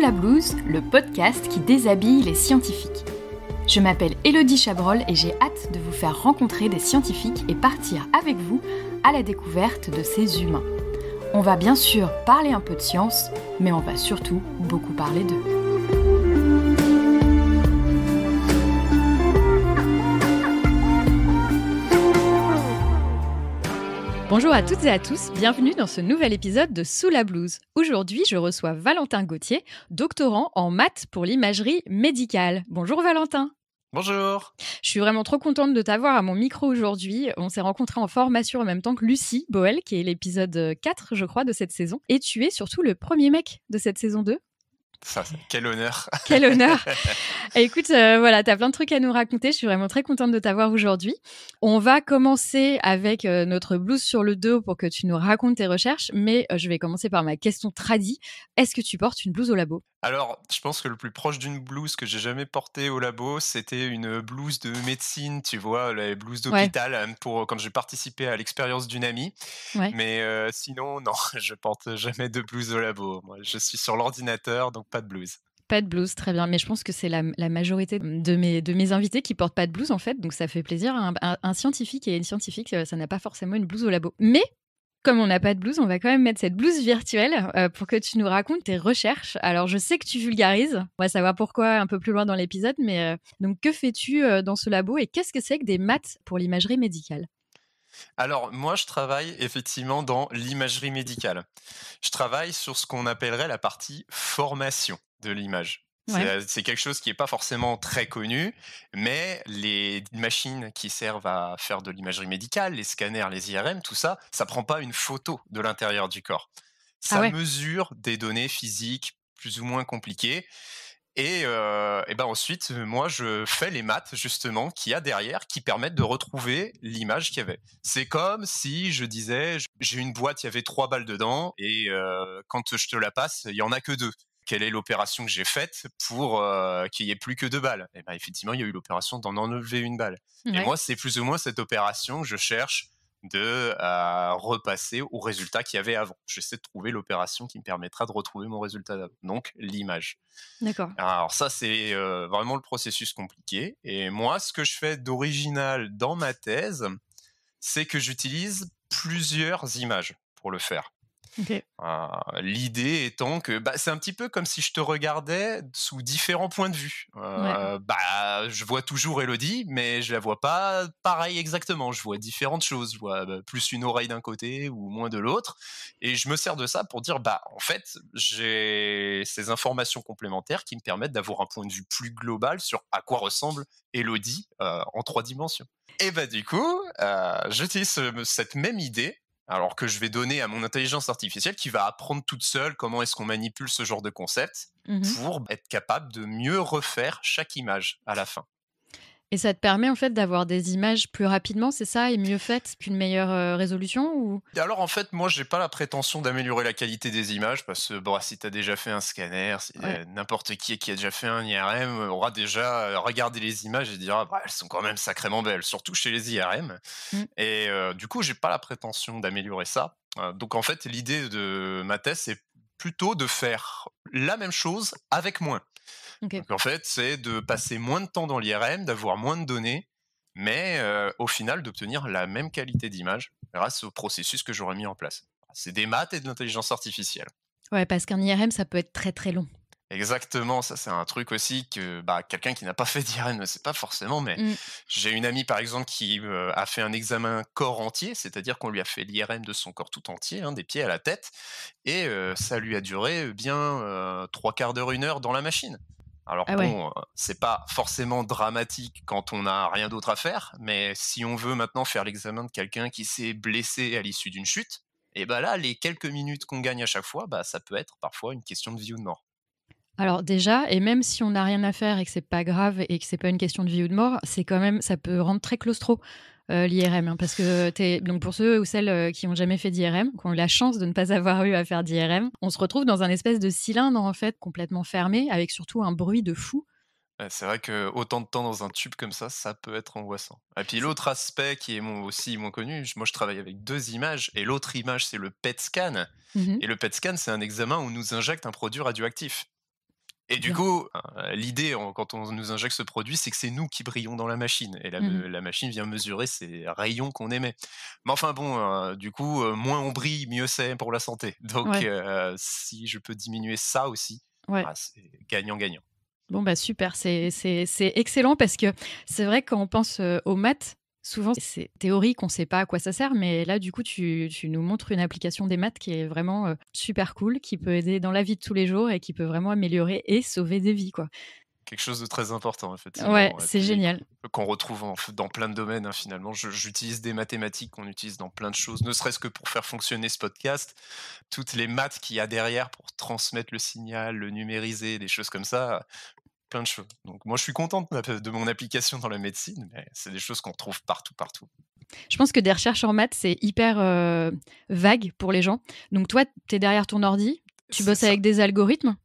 la blouse, le podcast qui déshabille les scientifiques. Je m'appelle Elodie Chabrol et j'ai hâte de vous faire rencontrer des scientifiques et partir avec vous à la découverte de ces humains. On va bien sûr parler un peu de science, mais on va surtout beaucoup parler d'eux. Bonjour à toutes et à tous, bienvenue dans ce nouvel épisode de Sous la blouse. Aujourd'hui, je reçois Valentin Gauthier, doctorant en maths pour l'imagerie médicale. Bonjour Valentin. Bonjour. Je suis vraiment trop contente de t'avoir à mon micro aujourd'hui. On s'est rencontrés en formation en même temps que Lucie Boel, qui est l'épisode 4, je crois, de cette saison. Et tu es surtout le premier mec de cette saison 2 quel honneur. quel honneur. Eh, écoute, euh, voilà, tu as plein de trucs à nous raconter. Je suis vraiment très contente de t'avoir aujourd'hui. On va commencer avec euh, notre blouse sur le dos pour que tu nous racontes tes recherches, mais euh, je vais commencer par ma question tradie. Est-ce que tu portes une blouse au labo alors, je pense que le plus proche d'une blouse que j'ai jamais portée au labo, c'était une blouse de médecine, tu vois, la blouse d'hôpital hein, pour quand j'ai participé à l'expérience d'une amie. Mais euh, sinon, non, je porte jamais de blouse au labo. Moi, je suis sur l'ordinateur, donc pas de blouse pas de blouse, très bien. Mais je pense que c'est la, majorité de mes, de mes invités qui portent pas de blouse, en fait. Donc ça fait plaisir. à un scientifique et une scientifique, ça n'a pas forcément une blouse au labo. Mais comme on n'a pas de blouse, on va quand même mettre cette blouse virtuelle euh, pour que tu nous racontes tes recherches. Alors, je sais que tu vulgarises, on va savoir pourquoi un peu plus loin dans l'épisode, mais euh, donc que fais-tu euh, dans ce labo et qu'est-ce que c'est que des maths pour l'imagerie médicale alors moi, je travaille effectivement dans l'imagerie médicale. Je travaille sur ce qu'on appellerait la partie formation de l'image. Euh, c'est quelque chose qui n'est pas forcément très connu, mais les machines qui servent à faire de l'imagerie médicale, les scanners, les IRM, tout ça, ça prend pas une photo de l'intérieur du corps. Ah ça mesure des données physiques plus ou moins compliquées. Et, euh, et ben ensuite, euh, moi, je fais les maths justement qu'il y a derrière qui permettent de retrouver l'image qu'il y avait. C'est comme si je disais, j'ai une boîte, il y avait trois balles dedans, et quand je te la passe, il y en a que deux quelle est l'opération que j'ai faite pour euh, qu'il n'y ait plus que deux balles Et eh bien effectivement, il y a eu l'opération d'en enlever une balle. Et moi, c'est plus ou moins cette opération que je cherche de euh, repasser au résultat qu'il y avait avant. J'essaie de trouver l'opération qui me permettra de retrouver mon résultat d'avant, donc l'image. D'accord. Alors ça, c'est euh, vraiment le processus compliqué. Et moi, ce que je fais d'original dans ma thèse, c'est que j'utilise plusieurs images pour le faire. L'idée étant que bah, c'est un petit peu comme si je te regardais sous différents points de vue. Euh, bah, je vois toujours Elodie, mais je la vois pas pareil exactement. Je vois différentes choses. Je vois bah, plus une oreille d'un côté ou moins de l'autre, et je me sers de ça pour dire bah en fait j'ai ces informations complémentaires qui me permettent d'avoir un point de vue plus global sur à quoi ressemble Elodie euh, en trois dimensions. Et bah du coup, euh, j'utilise cette même idée alors que je vais donner à mon intelligence artificielle qui va apprendre toute seule comment est-ce qu'on manipule ce genre de concept mmh pour être capable de mieux refaire chaque image à la fin. Et ça te permet en fait d'avoir des images plus rapidement, c'est ça, et mieux faites qu'une meilleure euh, résolution ou... Alors en fait, moi, n'ai pas la prétention d'améliorer la qualité des images parce que bon, bah, si tu as déjà fait un scanner, euh, n'importe qui qui a déjà fait un IRM euh, aura déjà regardé les images et dira bah, elles sont quand même sacrément belles, surtout chez les IRM. Mmh. Et du coup, j'ai pas la prétention d'améliorer ça. Donc en fait, l'idée de ma thèse, c'est plutôt de faire la même chose avec moins en fait, c'est de passer moins de temps dans l'IRM, d'avoir moins de données, mais euh, au final d'obtenir la même qualité d'image grâce au processus que j'aurais mis en place. C'est des maths et de l'intelligence artificielle. Ouais, parce qu'un IRM, ça peut être très très long. Exactement, ça c'est un truc aussi que bah, quelqu'un qui n'a pas fait d'IRM ne sait pas forcément, mais mmh. j'ai une amie par exemple qui euh, a fait un examen corps entier, c'est-à-dire qu'on lui a fait l'IRM de son corps tout entier, hein, des pieds à la tête, et euh, ça lui a duré bien trois quarts d'heure, une heure dans la machine. Alors ah bon, euh, c'est pas forcément dramatique quand on n'a rien d'autre à faire, mais si on veut maintenant faire l'examen de quelqu'un qui s'est blessé à l'issue d'une chute, et eh bah ben là, les quelques minutes qu'on gagne à chaque fois, bah ça peut être parfois une question de vie ou de mort. Alors déjà, et même si on n'a rien à faire et que c'est pas grave et que c'est pas une question de vie ou de mort, c'est quand même, ça peut rendre très claustro. Euh, l'IRM. Hein, parce que es... donc pour ceux ou celles euh, qui n'ont jamais fait d'IRM, qui ont eu la chance de ne pas avoir eu à faire d'IRM, on se retrouve dans un espèce de cylindre en fait complètement fermé, avec surtout un bruit de fou. C'est vrai que autant de temps dans un tube comme ça, ça peut être angoissant. Et puis l'autre aspect qui est aussi moins connu, moi je travaille avec deux images et l'autre image c'est le PET scan. Mmh et le PET scan c'est un examen où nous injecte un produit radioactif. Et du mmh. coup, euh, l'idée, quand on nous injecte ce produit, c'est que c'est nous qui brillons dans la machine. Et la, mmh. machine vient mesurer ces rayons qu'on émet. Mais enfin bon, euh, du coup, euh, moins on brille, mieux c'est pour la santé. Donc si je peux diminuer ça aussi, ah, c'est gagnant-gagnant. Bon, bah super, c'est excellent parce que c'est vrai qu'on pense aux maths, Souvent, c'est théorique, on ne sait pas à quoi ça sert, mais là, du coup, tu, nous montres une application des maths qui est vraiment euh, super cool, qui peut aider dans la vie de tous les jours et qui peut vraiment améliorer et sauver des vies, quoi. Quelque chose de très important, fait. Ouais, c'est génial. Qu'on retrouve dans plein de domaines, hein, finalement. J'utilise des mathématiques qu'on utilise dans plein de choses, ne serait-ce que pour faire fonctionner ce podcast. Toutes les maths qu'il y a derrière pour transmettre le signal, le numériser, des choses comme ça plein de choses. Donc moi, je suis contente de mon application dans la médecine, mais c'est des choses qu'on trouve partout, partout. Je pense que des recherches en maths, c'est hyper euh, vague pour les gens. Donc toi, tu es derrière ton ordi, tu bosses avec des algorithmes.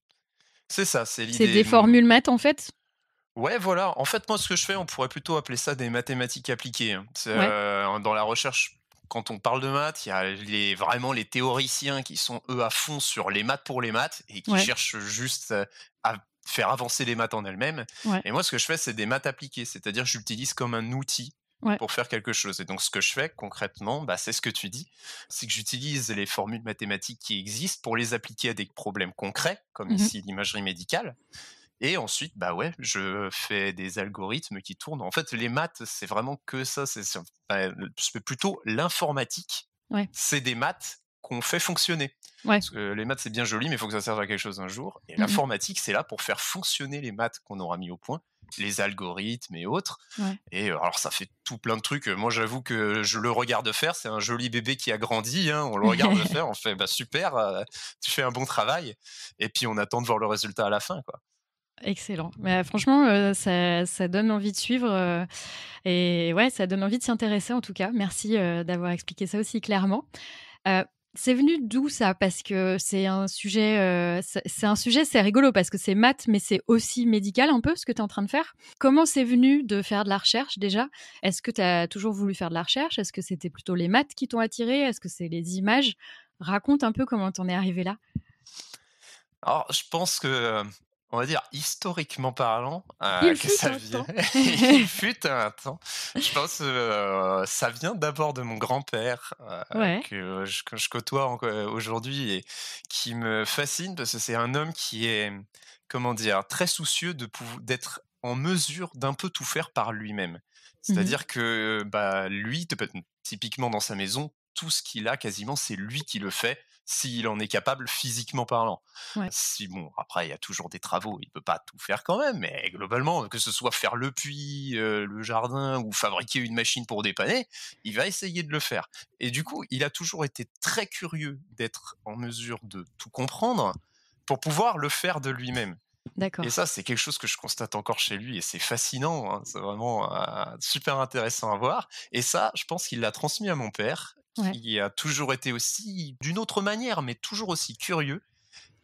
C'est ça, c'est l'idée. C'est des formules maths en fait Ouais, voilà. En fait, moi, ce que je fais, on pourrait plutôt appeler ça des mathématiques appliquées. Hein. Euh, dans la recherche, quand on parle de maths, il y a vraiment les théoriciens qui sont, eux, à fond sur les maths pour les maths et qui cherchent juste euh, faire avancer les maths en elles-mêmes. Et moi, ce que je fais, c'est des maths appliquées, c'est-à-dire j'utilise comme un outil pour faire quelque chose. Et donc, ce que je fais concrètement, bah, c'est ce que tu dis, c'est que j'utilise les formules mathématiques qui existent pour les appliquer à des problèmes concrets, comme mmh ici l'imagerie médicale. Et ensuite, bah ouais, je fais des algorithmes qui tournent. En fait, les maths, c'est vraiment que ça. C'est plutôt l'informatique. C'est des maths qu'on fait fonctionner. Parce que les maths, c'est bien joli, mais il faut que ça serve à quelque chose un jour. Et mmh l'informatique, c'est là pour faire fonctionner les maths qu'on aura mis au point, les algorithmes et autres. Et euh, alors, ça fait tout plein de trucs. Moi, j'avoue que je le regarde faire. C'est un joli bébé qui a grandi. Hein. On le regarde faire. On fait, bah, super, euh, tu fais un bon travail. Et puis, on attend de voir le résultat à la fin. quoi. Excellent. Mais euh, franchement, ça, donne envie de suivre et ouais, ça donne envie de s'intéresser en tout cas. Merci d'avoir expliqué ça aussi clairement. C'est venu d'où ça Parce que c'est un sujet, euh, c'est un sujet, c'est rigolo parce que c'est maths, mais c'est aussi médical un peu ce que tu es en train de faire. Comment c'est venu de faire de la recherche déjà Est-ce que tu as toujours voulu faire de la recherche Est-ce que c'était plutôt les maths qui t'ont attiré Est-ce que c'est les images Raconte un peu comment tu en es arrivé là. Alors, je pense que euh, on va dire historiquement parlant, que ça vient. il Je pense euh, ça vient d'abord de mon grand-père euh, que, je, côtoie euh, aujourd'hui et qui me fascine parce que c'est un homme qui est, comment dire, très soucieux d'être en mesure d'un peu tout faire par lui-même. Mmh C'est-à-dire que bah, lui, typiquement dans sa maison, tout ce qu'il a quasiment, c'est lui qui le fait s'il en est capable physiquement parlant. Si bon, après il y a toujours des travaux, il ne peut pas tout faire quand même, mais globalement, que ce soit faire le puits, euh, le jardin ou fabriquer une machine pour dépanner, il va essayer de le faire. Et du coup, il a toujours été très curieux d'être en mesure de tout comprendre pour pouvoir le faire de lui-même. Et ça, c'est quelque chose que je constate encore chez lui et c'est fascinant. Hein, c'est vraiment euh, super intéressant à voir. Et ça, je pense qu'il l'a transmis à mon père qui a toujours été aussi, d'une autre manière, mais toujours aussi curieux.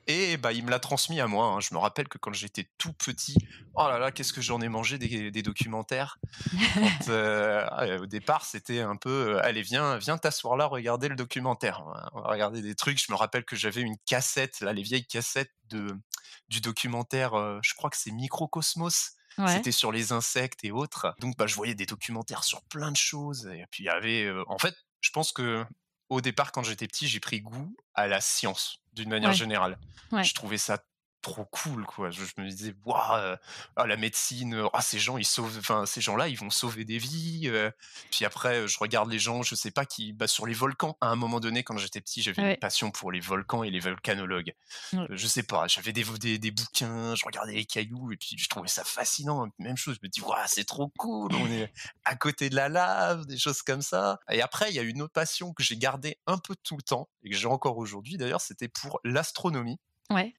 Et bah, il me l'a transmis à moi. Hein. Je me rappelle que quand j'étais tout petit, oh là là, qu'est-ce que j'en ai mangé des, documentaires. Euh, ah, au départ, c'était un peu, euh, allez, viens, viens t'asseoir là, regarder le documentaire. On regarder des trucs. Je me rappelle que j'avais une cassette, là, les vieilles cassettes de, du documentaire, euh, je crois que c'est Microcosmos. C'était sur les insectes et autres. Donc, bah, je voyais des documentaires sur plein de choses. Et puis, il y avait, en fait, je pense que au départ, quand j'étais petit, j'ai pris goût à la science d'une manière générale. Je trouvais ça trop cool quoi je, me disais waouh euh, ah, la médecine euh, ah, ces gens ils sauvent enfin ces gens là ils vont sauver des vies euh. puis après je regarde les gens je sais pas qui bah, sur les volcans à un moment donné quand j'étais petit j'avais une passion pour les volcans et les volcanologues je sais pas j'avais des, des, bouquins je regardais les cailloux et puis je trouvais ça fascinant même chose je me dis waouh c'est trop cool on est à côté de la lave des choses comme ça et après il y a une autre passion que j'ai gardée un peu tout le temps et que j'ai encore aujourd'hui d'ailleurs c'était pour l'astronomie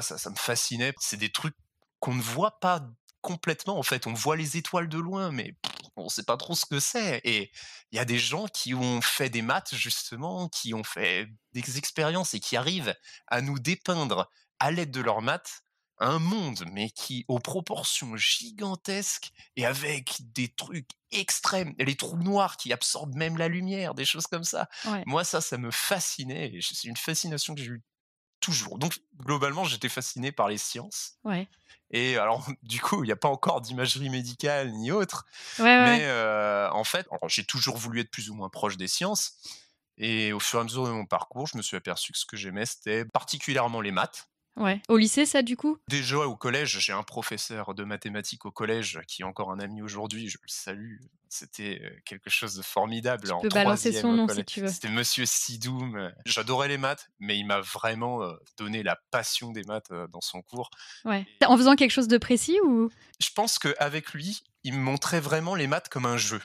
ça, ça me fascinait. C'est des trucs qu'on ne voit pas complètement en fait. On voit les étoiles de loin, mais on ne sait pas trop ce que c'est. Et il y a des gens qui ont fait des maths justement, qui ont fait des expériences et qui arrivent à nous dépeindre à l'aide de leurs maths un monde, mais qui aux proportions gigantesques et avec des trucs extrêmes, les trous noirs qui absorbent même la lumière, des choses comme ça. Moi, ça, ça me fascinait. C'est une fascination que j'ai eue toujours. Donc, globalement, j'étais fasciné par les sciences. Et alors, du coup, il n'y a pas encore d'imagerie médicale ni autre. mais euh, en fait, j'ai toujours voulu être plus ou moins proche des sciences. Et au fur et à mesure de mon parcours, je me suis aperçu que ce que j'aimais, c'était particulièrement les maths. Ouais. Au lycée, ça, du coup Déjà au collège, j'ai un professeur de mathématiques au collège qui est encore un ami aujourd'hui, je le salue. C'était euh, quelque chose de formidable. Tu peux balancer son nom si tu veux. C'était Monsieur Sidoum. J'adorais les maths, mais il m'a vraiment euh, donné la passion des maths euh, dans son cours. Ouais. En faisant quelque chose de précis ou Je pense qu'avec lui, il me montrait vraiment les maths comme un jeu.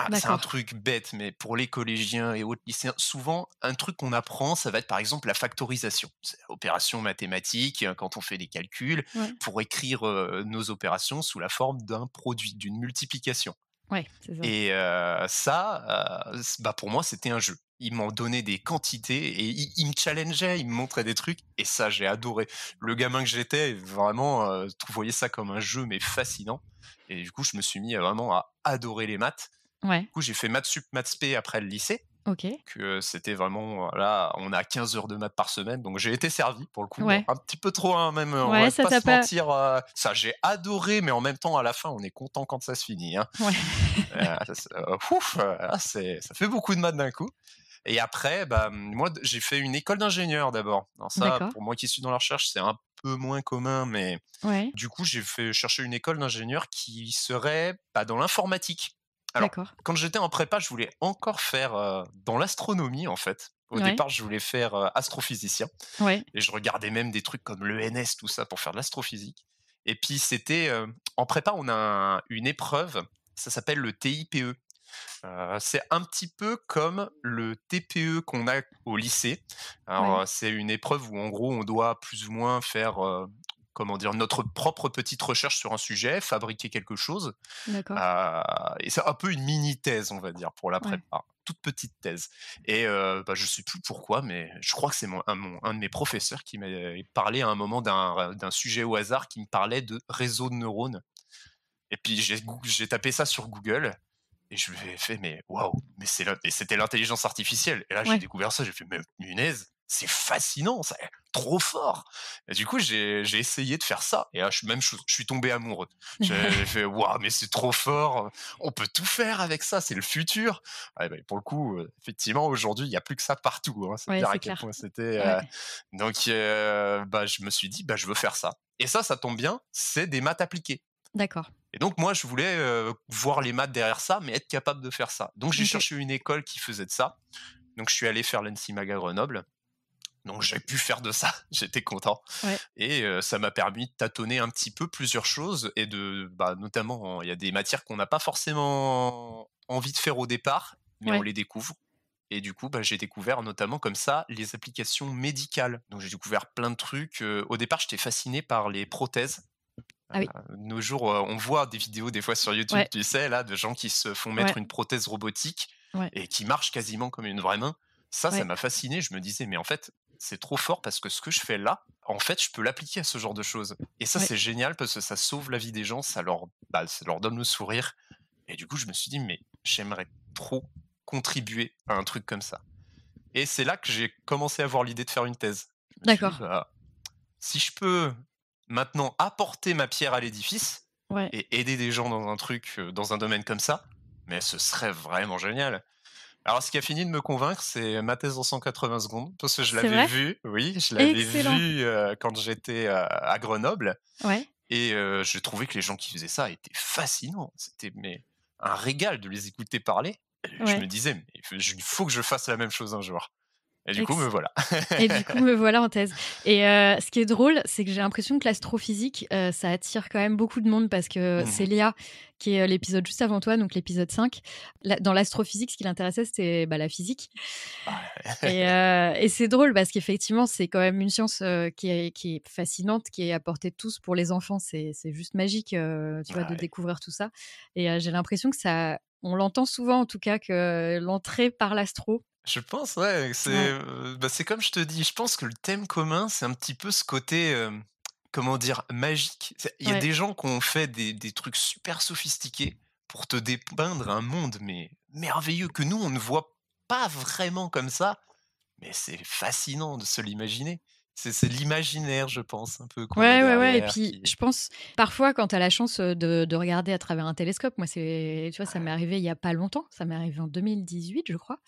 Ah, c'est un truc bête, mais pour les collégiens et autres lycéens, souvent, un truc qu'on apprend, ça va être par exemple la factorisation. C'est opération mathématique, hein, quand on fait des calculs, pour écrire nos opérations sous la forme d'un produit, d'une multiplication. Ouais, ça. Et ça, bah pour moi, c'était un jeu. Ils m'en donnaient des quantités et ils, me challengeaient, ils me montraient des trucs. Et ça, j'ai adoré. Le gamin que j'étais, vraiment, vous voyez ça comme un jeu, mais fascinant. Et du coup, je me suis mis vraiment à adorer les maths. Du coup, j'ai fait maths sup, maths sp après le lycée. Ok. Que euh, c'était vraiment là, on a 15 heures de maths par semaine, donc j'ai été servi pour le coup, un petit peu trop hein, même. on va ça pas se mentir, euh, ça j'ai adoré, mais en même temps à la fin on est content quand ça se finit. Hein. Ouais. Euh, ouf, ça fait beaucoup de maths d'un coup. Et après, bah, mmh, moi j'ai fait une école d'ingénieur d'abord. Ça, pour moi qui suis dans la recherche, c'est un peu moins commun, mais du coup j'ai fait chercher une école d'ingénieur qui serait pas bah, dans l'informatique. Alors, quand j'étais en prépa, je voulais encore faire dans l'astronomie, en fait. Au départ, je voulais faire astrophysicien. Et je regardais même des trucs comme l'ENS, tout ça, pour faire de l'astrophysique. Et puis, c'était. en prépa, on a une épreuve, ça s'appelle le TIPE. c'est un petit peu comme le TPE qu'on a au lycée. c'est une épreuve où, en gros, on doit plus ou moins faire comment dire, notre propre petite recherche sur un sujet, fabriquer quelque chose. Euh, et c'est un peu une mini-thèse, on va dire, pour la prépa. Toute petite thèse. Et euh, bah, je ne sais plus pourquoi, mais je crois que c'est un, de mes professeurs qui m'a parlé à un moment d'un sujet au hasard qui me parlait de réseau de neurones. Et puis j'ai tapé ça sur Google. Et je lui ai fait, mais waouh, mais c'était l'intelligence artificielle. Et là, j'ai découvert ça, j'ai fait, mais punaise, c'est fascinant, c'est trop fort. du coup, j'ai essayé de faire ça. Et là, ah, je, même, je, suis tombé amoureux. J'ai fait, waouh, mais c'est trop fort. On peut tout faire avec ça. C'est le futur. Ah, ben, pour le coup, euh, effectivement, aujourd'hui, il n'y a plus que ça partout. Hein, c'est à quel point c'était. Euh, donc, euh, bah, je me suis dit, bah, je veux faire ça. Et ça, ça tombe bien. C'est des maths appliquées. D'accord. Et donc moi, je voulais voir les maths derrière ça, mais être capable de faire ça. Donc j'ai cherché une école qui faisait de ça. Donc je suis allé faire l'ENSIMAG à Grenoble. Donc j'ai pu faire de ça, j'étais content. Et euh, ça m'a permis de tâtonner un petit peu plusieurs choses et de, bah, notamment, il y a des matières qu'on n'a pas forcément envie de faire au départ, mais on les découvre. Et du coup, bah, j'ai découvert notamment comme ça les applications médicales. Donc j'ai découvert plein de trucs. Euh, au départ, j'étais fasciné par les prothèses. Ah euh, nos jours, on voit des vidéos des fois sur YouTube, tu sais, là, de gens qui se font mettre une prothèse robotique et qui marche quasiment comme une vraie main. Ça, ça m'a fasciné. Je me disais, mais en fait, c'est trop fort parce que ce que je fais là, en fait, je peux l'appliquer à ce genre de choses. Et ça, c'est génial parce que ça sauve la vie des gens, bah, ça leur, donne le sourire. Et du coup, je me suis dit, mais j'aimerais trop contribuer à un truc comme ça. Et c'est là que j'ai commencé à avoir l'idée de faire une thèse. D'accord. Bah, si je peux maintenant apporter ma pierre à l'édifice et aider des gens dans un truc, euh, dans un domaine comme ça, mais ce serait vraiment génial. Alors, ce qui a fini de me convaincre, c'est ma thèse en 180 secondes, parce que je l'avais vu, oui, je l'avais vu euh, quand j'étais euh, à Grenoble. Et euh, je trouvais que les gens qui faisaient ça étaient fascinants. C'était mais, un régal de les écouter parler. Je me disais, il faut que je fasse la même chose un jour. Et du coup, me voilà. et du coup, me voilà en thèse. Et euh, ce qui est drôle, c'est que j'ai l'impression que l'astrophysique, euh, ça attire quand même beaucoup de monde parce que mmh c'est Léa, qui est euh, l'épisode juste avant toi, donc l'épisode 5. dans l'astrophysique, ce qui l'intéressait, c'était bah, la physique. et, c'est drôle parce qu'effectivement, c'est quand même une science qui est, fascinante, qui est à tous pour les enfants. C'est juste magique, tu vois, de découvrir tout ça. Et j'ai l'impression que ça on l'entend souvent en tout cas que l'entrée par l'astro, je pense, ouais. Euh, bah, c'est comme je te dis, je pense que le thème commun, c'est un petit peu ce côté, comment dire, magique. Il y a des gens qui ont fait des, des, trucs super sophistiqués pour te dépeindre un monde, mais merveilleux, que nous, on ne voit pas vraiment comme ça. Mais c'est fascinant de se l'imaginer. C'est l'imaginaire, je pense, un peu. Ouais, ouais, ouais. Et puis, je pense, parfois, quand tu as la chance de, de, regarder à travers un télescope, moi, c'est, tu vois, ça m'est arrivé il y a pas longtemps. Ça m'est arrivé en 2018, je crois.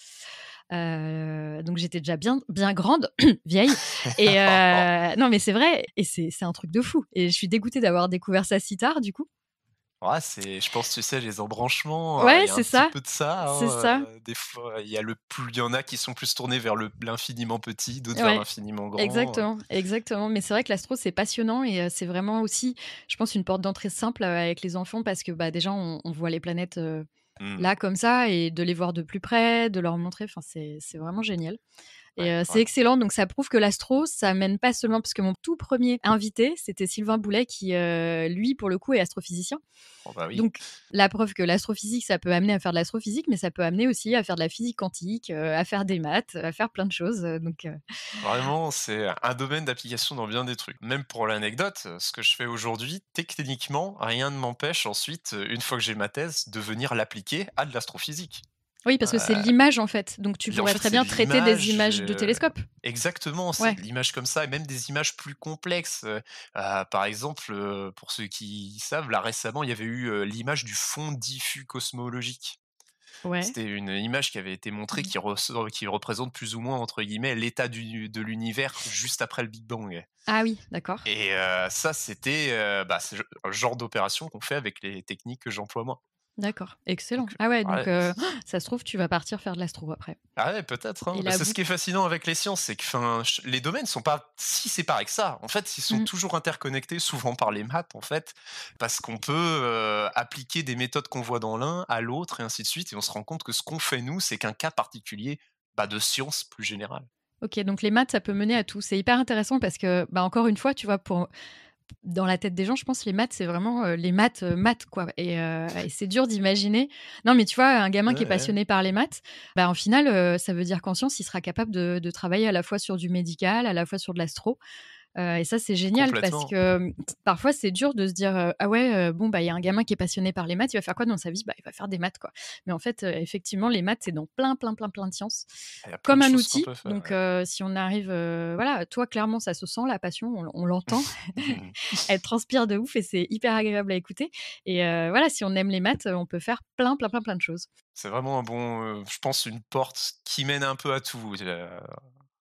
Euh, donc j'étais déjà bien, bien grande, vieille. Et euh, non, mais c'est vrai, et c'est un truc de fou. Et je suis dégoûtée d'avoir découvert ça si tard, du coup. Ouais, c'est, je pense, tu sais, les embranchements. Euh, ouais, c'est ça. Un peu de ça. Hein, c'est ça. des fois, il y a le plus, il y en a qui sont plus tournés vers l'infiniment petit, d'autres vers l'infiniment grand. Exactement, exactement. Mais c'est vrai que l'astro, c'est passionnant et c'est vraiment aussi, je pense, une porte d'entrée simple avec les enfants parce que bah, déjà, on, voit les planètes. Mmh. là comme ça et de les voir de plus près, de leur montrer. Enfin, c'est vraiment génial. Euh, c'est excellent. Donc ça prouve que l'astro, ça mène pas seulement parce que mon tout premier invité, c'était Sylvain Boulet qui, euh, lui, pour le coup, est astrophysicien. Oh, bah donc la preuve que l'astrophysique, ça peut amener à faire de l'astrophysique, mais ça peut amener aussi à faire de la physique quantique, euh, à faire des maths, à faire plein de choses. donc vraiment, c'est un domaine d'application dans bien des trucs. Même pour l'anecdote, ce que je fais aujourd'hui, techniquement, rien ne m'empêche ensuite, une fois que j'ai ma thèse, de venir l'appliquer à de l'astrophysique. Oui, parce que c'est euh, l'image en fait. Donc tu pourrais très bien traiter des images de euh, télescope. Exactement, c'est l'image comme ça, et même des images plus complexes. Euh, par exemple, pour ceux qui savent, là récemment, il y avait eu l'image du fond diffus cosmologique. Ouais. C'était une image qui avait été montrée mmh. qui, qui représente plus ou moins, entre guillemets, l'état de l'univers juste après le Big Bang. Ah oui, d'accord. Et ça, c'était le bah, genre d'opération qu'on fait avec les techniques que j'emploie moi. D'accord, excellent. ah ouais, donc euh, ça se trouve, tu vas partir faire de l'astro après. Ah ouais, peut-être. Hein. Bah, c'est ce qui est fascinant avec les sciences, c'est que fin, les domaines ne sont pas si séparés que ça. En fait, ils sont mmh. toujours interconnectés, souvent par les maths, en fait, parce qu'on peut euh, appliquer des méthodes qu'on voit dans l'un à l'autre et ainsi de suite. Et on se rend compte que ce qu'on fait, nous, c'est qu'un cas particulier bah, de science plus générale. Ok, donc les maths, ça peut mener à tout. C'est hyper intéressant parce que, bah, encore une fois, tu vois, pour dans la tête des gens, je pense les maths, c'est vraiment euh, les maths, euh, maths quoi. Euh, et, c'est dur d'imaginer. Non, mais tu vois, un gamin qui est passionné par les maths, bah, en final, ça veut dire qu'en science, il sera capable de, travailler à la fois sur du médical, à la fois sur de l'astro. Euh, et ça, c'est génial parce que mmh, parfois, c'est dur de se dire Ah ouais, bon, bah, il y a un gamin qui est passionné par les maths, il va faire quoi dans sa vie bah, Il va faire des maths, quoi. Mais en fait, effectivement, les maths, c'est dans plein, plein, plein, plein de sciences, comme un outil. donc, si on arrive, voilà, toi, clairement, ça se sent, la passion, on, on l'entend. Mmh. Elle transpire de ouf et c'est hyper agréable à écouter. Et voilà, si on aime les maths, on peut faire plein, plein, plein, plein de choses. C'est vraiment un bon, je pense, une porte qui mène un peu à tout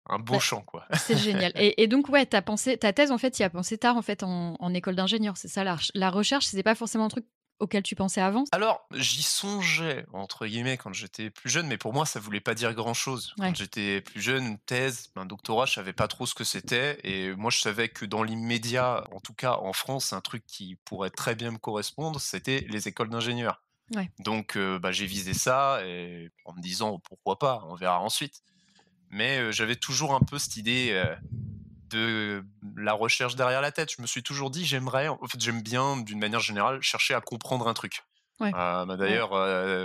un beau bah, champ, quoi. C'est génial. Et, donc, ouais, as pensé, ta thèse, en fait, il a pensé tard, en fait, en, école d'ingénieur, c'est ça la, la recherche, c'était pas forcément un truc auquel tu pensais avant Alors, j'y songeais, entre guillemets, quand j'étais plus jeune, mais pour moi, ça voulait pas dire grand-chose. Quand j'étais plus jeune, thèse, un ben, doctorat, je savais pas trop ce que c'était, et moi, je savais que dans l'immédiat, en tout cas en France, un truc qui pourrait très bien me correspondre, c'était les écoles d'ingénieurs. Donc, euh, bah, j'ai visé ça, et en me disant, pourquoi pas, on verra ensuite mais j'avais toujours un peu cette idée de la recherche derrière la tête. Je me suis toujours dit, j'aimerais, en fait, j'aime bien, d'une manière générale, chercher à comprendre un truc. Ah, bah, d'ailleurs,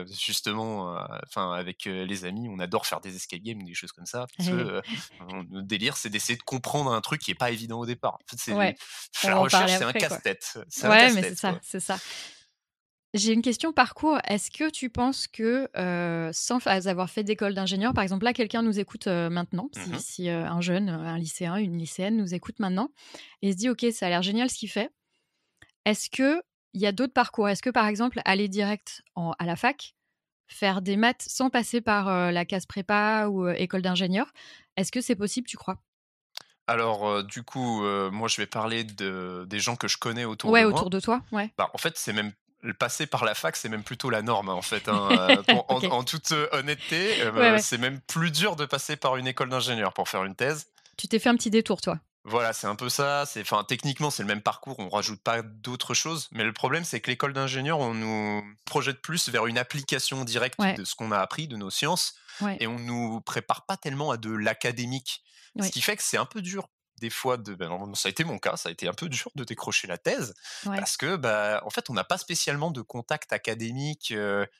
justement, enfin, avec les amis, on adore faire des escape games, des choses comme ça. le délire, c'est d'essayer de comprendre un truc qui est pas évident au départ. La recherche, c'est un casse-tête. Ouais, casse mais c'est ça, c'est ça. J'ai une question parcours. Est-ce que tu penses que, sans avoir fait d'école d'ingénieur, par exemple, là, quelqu'un nous écoute maintenant, mmh si, un jeune, un lycéen, une lycéenne nous écoute maintenant et se dit, OK, ça a l'air génial ce qu'il fait, est-ce que il y a d'autres parcours Est-ce que, par exemple, aller direct à la fac, faire des maths sans passer par la case prépa ou école d'ingénieur, est-ce que c'est possible, tu crois alors, du coup, moi, je vais parler de, des gens que je connais autour de moi. Ouais, autour de toi, ouais. Bah, en fait, c'est même le passer par la fac, c'est même plutôt la norme hein, en fait. Hein. Euh, en, toute euh, honnêteté, euh, c'est même plus dur de passer par une école d'ingénieur pour faire une thèse. Tu t'es fait un petit détour, toi. Voilà, c'est un peu ça. C'est, enfin, techniquement, c'est le même parcours. On rajoute pas d'autres choses. Mais le problème, c'est que l'école d'ingénieur, on nous projette plus vers une application directe de ce qu'on a appris, de nos sciences, et on nous prépare pas tellement à de l'académique. Ce qui fait que c'est un peu dur des fois de ben, ça a été mon cas ça a été un peu dur de décrocher la thèse parce que bah en fait on n'a pas spécialement de contact académique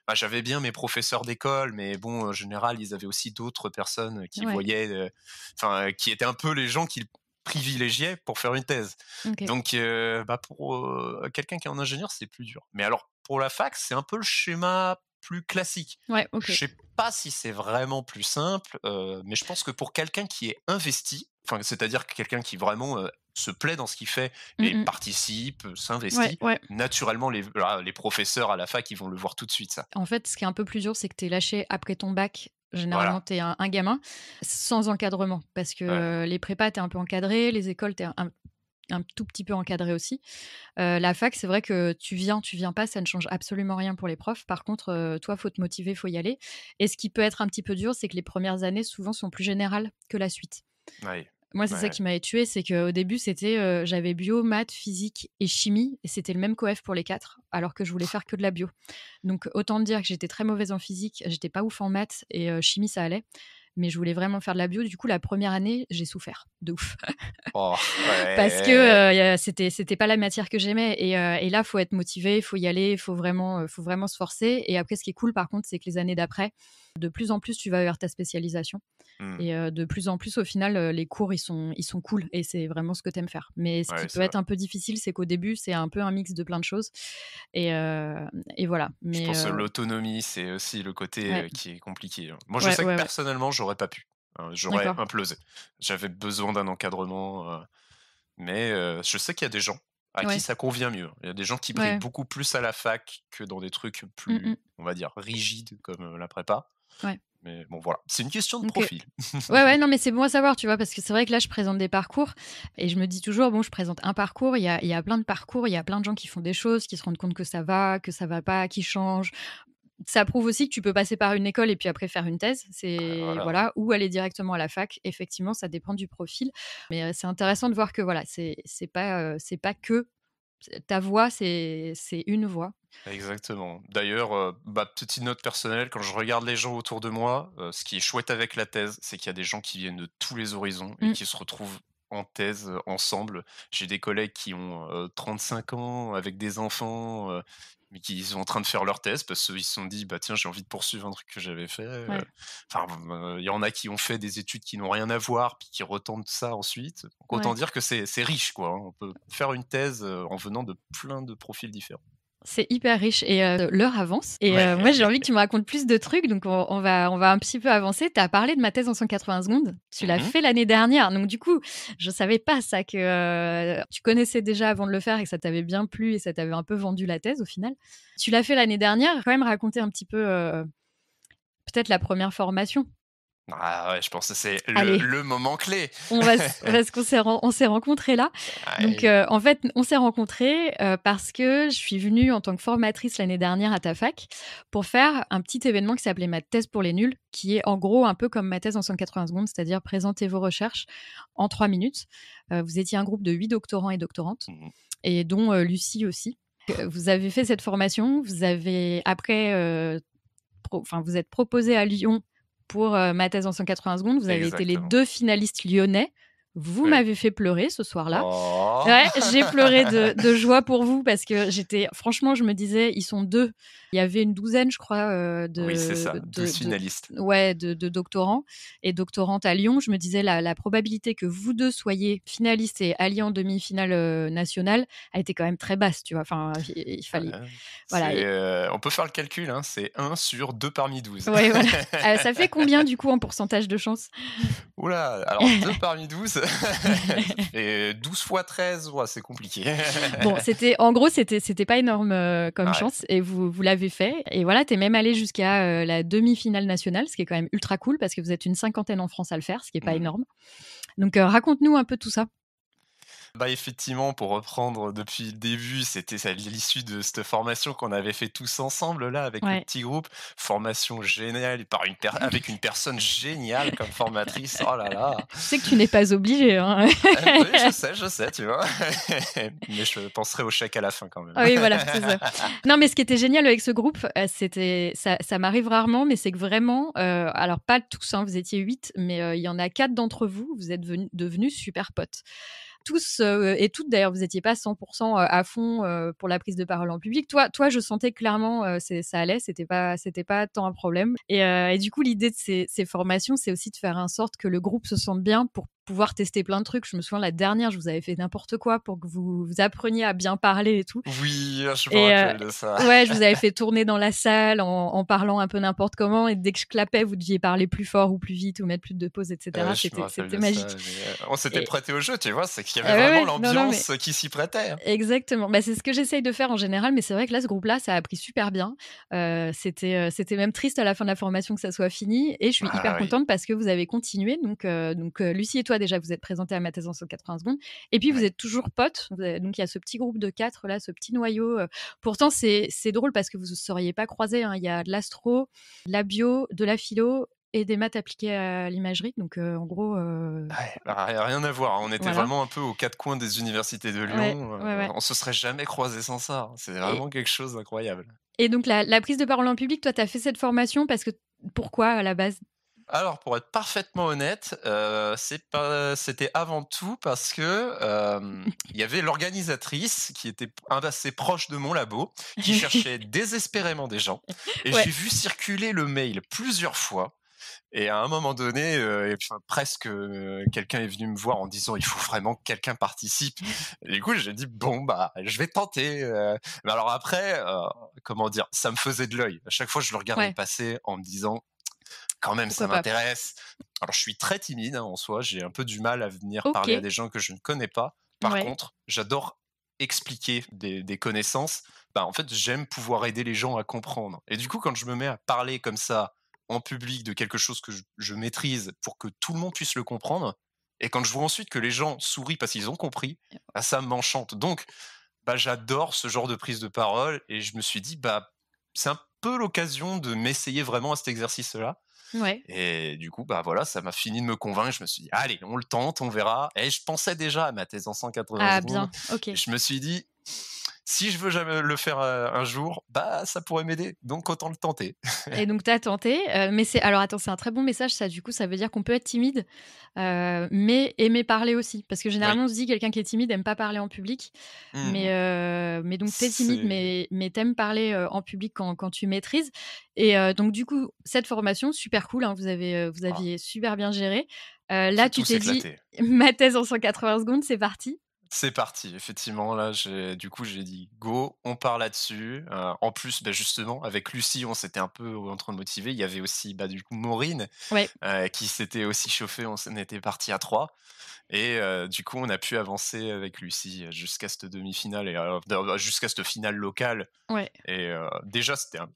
bah, j'avais bien mes professeurs d'école mais bon en général ils avaient aussi d'autres personnes qui voyaient enfin qui étaient un peu les gens qu'ils privilégiaient pour faire une thèse donc bah pour quelqu'un qui est en ingénieur c'est plus dur mais alors pour la fac c'est un peu le schéma plus classique. Je ne sais pas si c'est vraiment plus simple, euh, mais je pense que pour quelqu'un qui est investi, c'est-à-dire quelqu'un qui vraiment euh, se plaît dans ce qu'il fait mmh et participe, euh, s'investit, naturellement, les, professeurs à la fac, ils vont le voir tout de suite, ça. En fait, ce qui est un peu plus dur, c'est que tu es lâché après ton bac Généralement, tu es un, gamin sans encadrement parce que les prépas, tu es un peu encadré, les écoles, tu es un, un tout petit peu encadré aussi. la fac, c'est vrai que tu viens, tu viens pas, ça ne change absolument rien pour les profs. Par contre, toi, faut te motiver, faut y aller. Et ce qui peut être un petit peu dur, c'est que les premières années souvent sont plus générales que la suite. Moi, c'est ça qui m'avait tué, c'est qu'au début, c'était j'avais bio, maths, physique et chimie, et c'était le même coef pour les quatre, alors que je voulais faire que de la bio. Donc, autant dire que j'étais très mauvaise en physique, j'étais pas ouf en maths, et chimie, ça allait mais je voulais vraiment faire de la bio. Du coup, la première année, j'ai souffert de ouf. Oh, Parce que euh, c'était pas la matière que j'aimais. Et, là, euh, et, là, faut être motivé, il faut y aller, faut vraiment, euh, faut vraiment se forcer. Et après, ce qui est cool, par contre, c'est que les années d'après, de plus en plus, tu vas vers ta spécialisation. Mmh. Et euh, de plus en plus, au final, euh, les cours, ils sont, ils sont cool et c'est vraiment ce que tu aimes faire. Mais ce qui peut être un peu difficile, c'est qu'au début, c'est un peu un mix de plein de choses. Et, euh, et voilà. Mais, je pense que l'autonomie, c'est aussi le côté qui est compliqué. Hein. Moi, je sais que personnellement, j'aurais pas pu. Hein. J'aurais implosé. J'avais besoin d'un encadrement. mais je sais qu'il y a des gens à qui ça convient mieux. Il y a des gens qui brillent beaucoup plus à la fac que dans des trucs mmh plus, on va dire, rigides comme la prépa. Ouais. Mais bon, voilà, c'est une question de profil. Euh, ouais, ouais, non, mais c'est bon à savoir, tu vois, parce que c'est vrai que là, je présente des parcours et je me dis toujours, bon, je présente un parcours, il y a, y a plein de parcours, il y a plein de gens qui font des choses, qui se rendent compte que ça va, que ça va pas, qui changent, ça prouve aussi que tu peux passer par une école et puis après faire une thèse, c'est voilà. ou aller directement à la fac. Effectivement, ça dépend du profil, mais euh, c'est intéressant de voir que voilà, c'est pas euh, c'est pas que ta voix, c'est une voix. Exactement. D'ailleurs, euh, petite note personnelle, quand je regarde les gens autour de moi, euh, ce qui est chouette avec la thèse, c'est qu'il y a des gens qui viennent de tous les horizons et mmh. qui se retrouvent en thèse euh, ensemble. J'ai des collègues qui ont 35 ans, avec des enfants, mais qui sont en train de faire leur thèse parce qu'ils se sont dit bah tiens j'ai envie de poursuivre un truc que j'avais fait. Euh, euh, il y en a qui ont fait des études qui n'ont rien à voir puis qui retentent ça ensuite. autant dire que c'est riche quoi. Hein. On peut faire une thèse euh, en venant de plein de profils différents. C'est hyper riche et euh, l'heure avance. Et euh, moi, j'ai envie que tu me racontes plus de trucs. Donc, on, va, on va un petit peu avancer. Tu as parlé de ma thèse en 180 secondes. Tu l'as mhm. fait l'année dernière. Donc, du coup, je ne savais pas ça, que euh, tu connaissais déjà avant de le faire et que ça t'avait bien plu et ça t'avait un peu vendu la thèse au final. Tu l'as fait l'année dernière. Quand même, raconter un petit peu peut-être la première formation ah je pense que c'est le, moment clé. on parce qu'on s'est, on s'est rencontrés là. Donc, euh, en fait, on s'est rencontrés euh, parce que je suis venue en tant que formatrice l'année dernière à ta fac pour faire un petit événement qui s'appelait ma thèse pour les nuls, qui est en gros un peu comme ma thèse en 180 secondes, c'est-à-dire présenter vos recherches en trois minutes. Euh, vous étiez un groupe de huit doctorants et doctorantes, mmh. et dont Lucie aussi. Vous avez fait cette formation, vous avez après, enfin vous êtes proposé à Lyon pour euh, ma thèse en 180 secondes. Vous avez été les deux finalistes lyonnais. Vous m'avez fait pleurer ce soir-là. Oh. j'ai pleuré de, de, joie pour vous parce que j'étais, franchement, je me disais, ils sont deux il y avait une douzaine, je crois, euh, de, finalistes. De, ouais, de, de, doctorants et doctorantes à Lyon. Je me disais, la, probabilité que vous deux soyez finalistes et alliés en demi-finale euh, nationale a été quand même très basse, tu vois. Enfin, il, fallait. Voilà. Euh, on peut faire le calcul, hein, c'est 1 sur 2 parmi 12. Ah, ça fait combien, du coup, en pourcentage de chance Oula, alors 2 parmi 12, et 12 fois 13, ouais, c'est compliqué. bon, c'était, en gros, c'était, c'était pas énorme comme chance, et vous, vous l'avez fait. Et voilà, tu es même allé jusqu'à euh, la demi-finale nationale, ce qui est quand même ultra cool parce que vous êtes une cinquantaine en France à le faire, ce qui n'est pas mmh. énorme. Donc, euh, raconte-nous un peu tout ça. Bah, effectivement, pour reprendre depuis le début, c'était l'issue de cette formation qu'on avait fait tous ensemble là avec le petit groupe. Formation géniale par une avec une personne géniale comme formatrice. Oh là là. Je sais que tu n'es pas obligé. Hein. Euh, je sais, je sais, tu vois. mais je penserai au chèque à la fin quand même. oui, voilà, Non, mais ce qui était génial avec ce groupe, euh, c'était ça, m'arrive rarement, mais c'est que vraiment, euh, alors pas tous, hein, vous étiez huit, mais il y en a quatre d'entre vous, vous êtes devenus super potes tous euh, et toutes, d'ailleurs, vous n'étiez pas 100% euh, à fond euh, pour la prise de parole en public. Toi, toi je sentais clairement c'est ça allait, c'était pas, c'était pas tant un problème. Et, du coup, l'idée de ces formations, c'est aussi de faire en sorte que le groupe se sente bien pour pouvoir tester plein de trucs. Je me souviens, la dernière, je vous avais fait n'importe quoi pour que vous, appreniez à bien parler et tout. Oui, ah, je me euh, de ça. ouais, je vous avais fait tourner dans la salle en, parlant un peu n'importe comment. Et dès que je clapais, vous deviez parler plus fort ou plus vite ou mettre plus de pauses, etc. C'était magique. Euh, on s'était prêté au jeu, tu vois. C'est qu'il y ah avait vraiment l'ambiance qui s'y prêtait. Hein. Exactement. Bah, c'est ce que j'essaye de faire en général. Mais c'est vrai que là, ce groupe-là, ça a pris super bien. Euh, c'était C'était même triste à la fin de la formation que ça soit fini. Et je suis ah hyper contente parce que vous avez continué. Donc, donc Lucie et toi, déjà vous êtes présenté à ma thèse en 180 secondes. Et puis vous êtes toujours potes. Donc il y a ce petit groupe de quatre là, ce petit noyau. Euh. Pourtant c'est drôle parce que vous ne seriez pas croisés. Hein. Il y a de l'astro, de la bio, de la philo et des maths appliquées à l'imagerie. Donc, euh, en gros. Euh... Bah, rien à voir. Hein. On était vraiment un peu aux quatre coins des universités de Lyon. Euh, on ne on se serait jamais croisés sans ça. Hein. C'est vraiment quelque chose d'incroyable. Et donc, la, la, prise de parole en public, toi, tu as fait cette formation parce que. Pourquoi à la base alors, pour être parfaitement honnête, euh, c'était avant tout parce que euh, y avait l'organisatrice qui était un assez proche de mon labo, qui cherchait désespérément des gens. Et j'ai vu circuler le mail plusieurs fois. Et à un moment donné, euh, presque quelqu'un est venu me voir en disant il faut vraiment que quelqu'un participe. Et du coup, j'ai dit bon bah je vais tenter. Mais alors après, comment dire, ça me faisait de l'œil. À chaque fois, je le regardais passer en me disant quand même, ça m'intéresse. Alors, je suis très timide hein, en soi, j'ai un peu du mal à venir parler à des gens que je ne connais pas. Par contre, j'adore expliquer des, connaissances. Bah, en fait, j'aime pouvoir aider les gens à comprendre. Et du coup, quand je me mets à parler comme ça en public de quelque chose que je, maîtrise pour que tout le monde puisse le comprendre, et quand je vois ensuite que les gens sourient parce qu'ils ont compris, bah, ça m'enchante. Donc, bah, j'adore ce genre de prise de parole et je me suis dit, bah, c'est un peu l'occasion de m'essayer vraiment à cet exercice-là. Et du coup, bah voilà, ça m'a fini de me convaincre. Je me suis dit, allez, on le tente, on verra. Et je pensais déjà à ma thèse en 180 ah, Bien. ok. Je me suis dit, si je veux jamais le faire euh, un jour, bah ça pourrait m'aider. Donc autant le tenter. et donc tu as tenté, euh, mais c'est alors attends, c'est un très bon message ça du coup, ça veut dire qu'on peut être timide euh, mais aimer parler aussi parce que généralement on se dit quelqu'un qui est timide aime pas parler en public. Mmh. Mais mais donc tu es timide mais mais t'aimes parler en public quand, quand tu maîtrises et donc du coup, cette formation super cool hein, vous avez vous ah. aviez super bien géré. là, tu t'es dit, ma thèse en 180 secondes, c'est parti. C'est parti, effectivement. Là, du coup, j'ai dit go, on part là-dessus. en plus, bah, justement, avec Lucie, on s'était un peu en train de motiver. Il y avait aussi, bah, du coup, Maureen qui s'était aussi chauffée. On était parti à trois. Et du coup, on a pu avancer avec Lucie jusqu'à cette demi-finale et jusqu'à cette finale locale. Et déjà, c'était un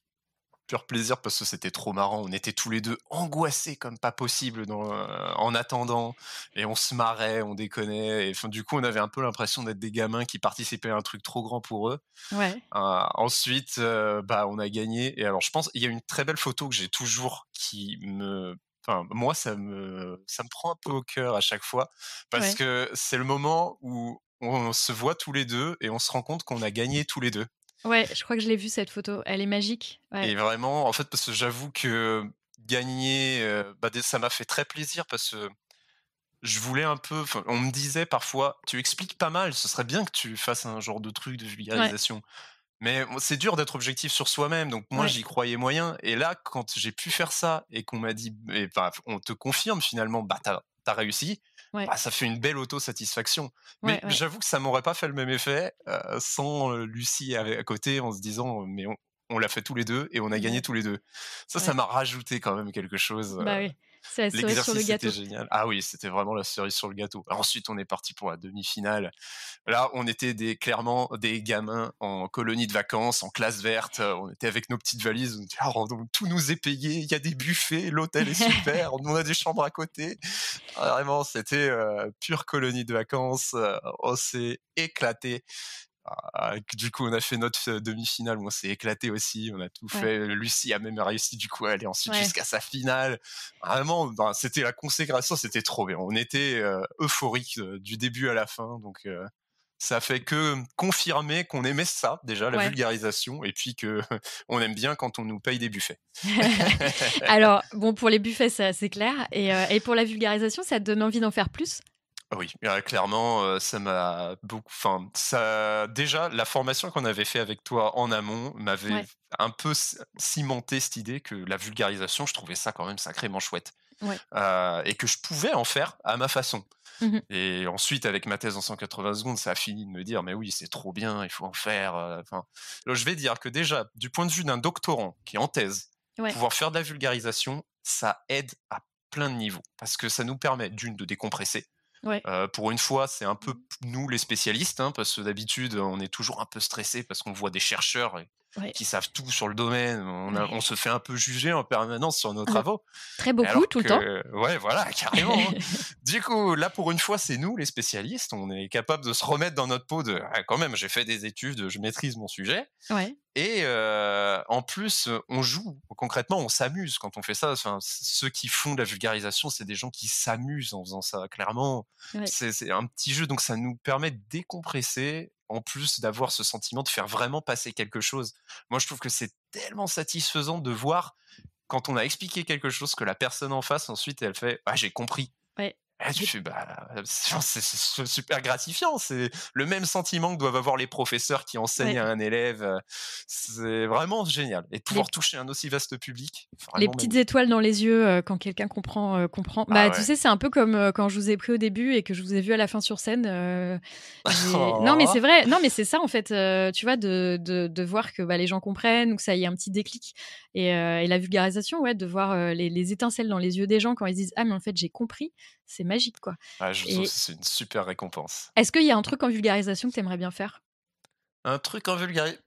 pur plaisir parce que c'était trop marrant. On était tous les deux angoissés comme pas possible euh, en attendant et on se marrait, on déconnait. Et du coup, on avait un peu l'impression d'être des gamins qui participaient à un truc trop grand pour eux. Euh, ensuite, euh, bah, on a gagné. Et alors, je pense, il y a une très belle photo que j'ai toujours qui me Enfin, moi, ça me, ça me prend un peu au cœur à chaque fois parce que c'est le moment où on se voit tous les deux et on se rend compte qu'on a gagné tous les deux. Ouais, je crois que je l'ai vue cette photo. Elle est magique. Et vraiment, en fait, parce que j'avoue que euh, gagner, euh, bah, ça m'a fait très plaisir parce que je voulais un peu. On me disait parfois, tu expliques pas mal. Ce serait bien que tu fasses un genre de truc de vulgarisation. Mais c'est dur d'être objectif sur soi-même, donc moi j'y croyais moyen. Et là, quand j'ai pu faire ça et qu'on m'a dit, on te confirme finalement, bah t'as as réussi, bah, ça fait une belle auto-satisfaction. Mais j'avoue que ça m'aurait pas fait le même effet sans Lucie à, côté en se disant mais on, l'a fait tous les deux et on a gagné tous les deux. Ça, ça m'a rajouté quand même quelque chose. Bah sur le C'était génial. Ah oui, c'était vraiment la cerise sur le gâteau. ensuite, on est parti pour la demi-finale. Là, on était des, clairement des gamins en colonie de vacances, en classe verte. Euh, on était avec nos petites valises. Ah, tout nous est payé. Il y a des buffets, l'hôtel est super. on a des chambres à côté. Ah, vraiment, c'était euh, pure colonie de vacances. Euh, on s'est éclaté. Ah, du coup, on a fait notre euh, demi-finale où on s'est éclaté aussi. On a tout fait. Lucie a même réussi, du coup, à aller ensuite jusqu'à sa finale. Vraiment, ben, c'était la consécration, c'était trop bien. On était euh, euphorique euh, du début à la fin. Donc, ça fait que confirmer qu'on aimait ça, déjà, la vulgarisation, et puis que on aime bien quand on nous paye des buffets. Alors, bon, pour les buffets, c'est clair. Et, et pour la vulgarisation, ça te donne envie d'en faire plus ah oui, ah, clairement, ça m'a beaucoup. Enfin, ça, déjà, la formation qu'on avait fait avec toi en amont m'avait un peu cimenté cette idée que la vulgarisation, je trouvais ça quand même sacrément chouette. et que je pouvais en faire à ma façon. Mmh et ensuite, avec ma thèse en 180 secondes, ça a fini de me dire, mais oui, c'est trop bien, il faut en faire. Enfin, je vais dire que déjà, du point de vue d'un doctorant qui est en thèse, pouvoir faire de la vulgarisation, ça aide à plein de niveaux. Parce que ça nous permet, d'une, de décompresser, euh, pour une fois, c'est un peu mmh. nous les spécialistes, hein, parce que d'habitude, on est toujours un peu stressé parce qu'on voit des chercheurs qui savent tout sur le domaine. On, se fait un peu juger en permanence sur nos ah bah, travaux. Très beaucoup tout le temps. Ouais, voilà, carrément. Hein. Du coup, là pour une fois, c'est nous les spécialistes. On est capable de se remettre dans notre peau de ah, quand même, j'ai fait des études, je maîtrise mon sujet. Ouais. Et euh, en plus, on joue concrètement, on s'amuse quand on fait ça. Enfin, ceux qui font de la vulgarisation, c'est des gens qui s'amusent en faisant ça. Clairement, c'est un petit jeu, donc ça nous permet de décompresser en plus d'avoir ce sentiment de faire vraiment passer quelque chose. Moi, je trouve que c'est tellement satisfaisant de voir quand on a expliqué quelque chose que la personne en face ensuite elle fait ah j'ai compris ah, bah, euh, c'est super gratifiant. C'est le même sentiment que doivent avoir les professeurs qui enseignent à un élève. Euh, c'est vraiment génial. Et pouvoir toucher un aussi vaste public. Les petites étoiles dans les yeux euh, quand quelqu'un comprend. comprend. Ah bah, tu sais, c'est un peu comme quand je vous ai pris au début et que je vous ai vu à la fin sur scène. Non, mais c'est oh. vrai. Non, mais c'est ça, en fait. tu vois, de, voir que bah, les gens comprennent ou que ça y ait un petit déclic. Euh, et, la vulgarisation, ouais, de voir euh, les, étincelles dans les yeux des gens quand ils disent Ah, mais en fait, j'ai compris, c'est magique, quoi. Ah, je c'est une super récompense. Est-ce qu'il y a un truc en vulgarisation que tu aimerais bien faire Un truc en vulgarisation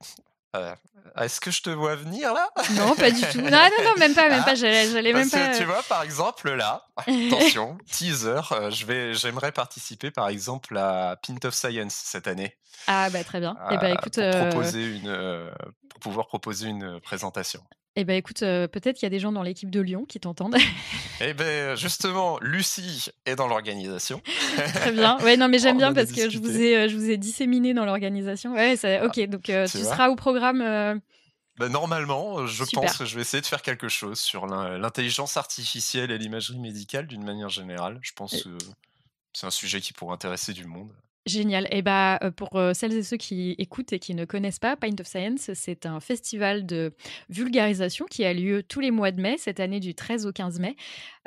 euh, Est-ce que je te vois venir là Non, pas du tout. Non, non, non, même pas, même ah, pas. J'allais même pas. Tu vois, par exemple, là, attention, teaser, je vais, j'aimerais participer, par exemple, à Pint of Science cette année. Ah bah très bien. Et eh ah, bah, écoute, proposer une, pour pouvoir proposer une présentation. Eh bien, écoute, euh, peut-être qu'il y a des gens dans l'équipe de Lyon qui t'entendent. eh bien, justement, Lucie est dans l'organisation. Très bien. oui non, mais j'aime bien parce que je vous, ai, euh, je vous ai disséminé dans l'organisation. Ouais, ah, ok, donc euh, tu, seras au programme. Ben, normalement, je pense que je vais essayer de faire quelque chose sur l'intelligence artificielle et l'imagerie médicale d'une manière générale. Je pense que c'est un sujet qui pourrait intéresser du monde. Génial. Et eh bah, euh, pour euh, celles et ceux qui écoutent et qui ne connaissent pas, Pint of Science, c'est un festival de vulgarisation qui a lieu tous les mois de mai, cette année du 13 au 15 mai.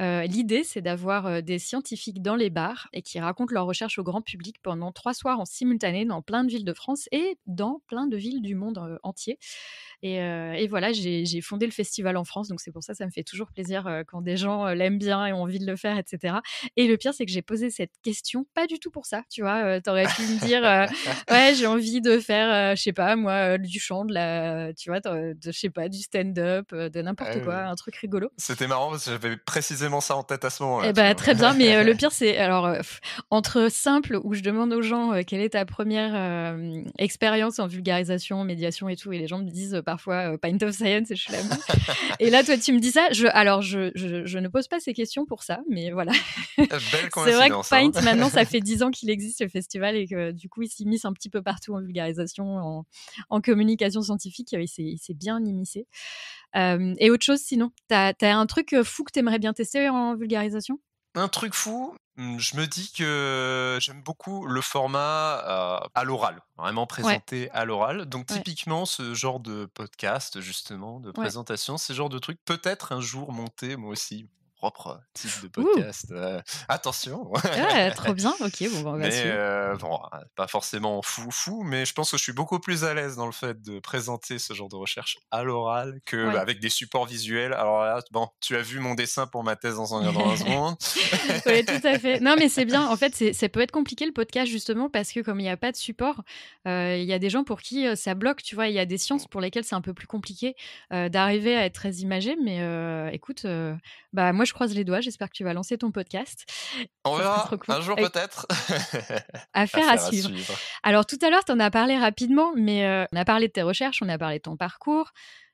Euh, l'idée, c'est d'avoir des scientifiques dans les bars et qui racontent leurs recherches au grand public pendant trois soirs en simultané dans plein de villes de France et dans plein de villes du monde entier. Et, et voilà, j'ai fondé le festival en France, donc c'est pour ça que ça me fait toujours plaisir quand des gens l'aiment bien et ont envie de le faire, etc. Et le pire, c'est que j'ai posé cette question pas du tout pour ça, tu vois aurait pu me dire, euh, ouais, j'ai envie de faire, euh, je sais pas, moi, euh, du chant, de la, tu vois, de, je sais pas, du stand-up, de n'importe ah quoi, un truc rigolo. C'était marrant parce que j'avais précisément ça en tête à ce moment eh bah, ben, très bien, mais le pire, c'est alors entre simple où je demande aux gens quelle est ta première expérience en vulgarisation, médiation et tout, et les gens me disent parfois Pint of Science, et je suis là. et là, toi, tu me dis ça. Je, alors, je, ne pose pas ces questions pour ça, mais voilà. C'est vrai que hein. Pint maintenant, ça fait 10 ans qu'il existe le festival et que du coup, il s'immisce un petit peu partout en vulgarisation, en, communication scientifique. Il euh, s'est bien immiscé. Euh, et autre chose, sinon, tu as, un truc euh, fou que tu aimerais bien tester en vulgarisation Un truc fou hmm, je me dis que j'aime beaucoup le format à l'oral, vraiment présenté à l'oral. Donc typiquement ce genre de podcast, justement, de présentation, ce genre de truc, peut-être un jour monter moi aussi propre euh, type de podcast. Euh, attention. trop bien. Ok, bon, bah, euh, bon, hein, pas forcément fou fou, mais je pense que je suis beaucoup plus à l'aise dans le fait de présenter ce genre de recherche à l'oral que bah, avec des supports visuels. Alors là, bon, tu as vu mon dessin pour ma thèse dans un, dans tout à fait. Non, mais c'est bien. En fait, ça peut être compliqué le podcast justement parce que comme il n'y a pas de support, il y a des gens pour qui ça bloque. Tu vois, il y a des sciences pour lesquelles c'est un peu plus compliqué d'arriver à être très imagé. Mais écoute, bah moi je croise les doigts. J'espère que tu vas lancer ton podcast. On verra un jour peut-être. Affaire, à, suivre. à, suivre. Alors tout à l'heure, tu en as parlé rapidement, mais euh, on a parlé de tes recherches, on a parlé de ton parcours,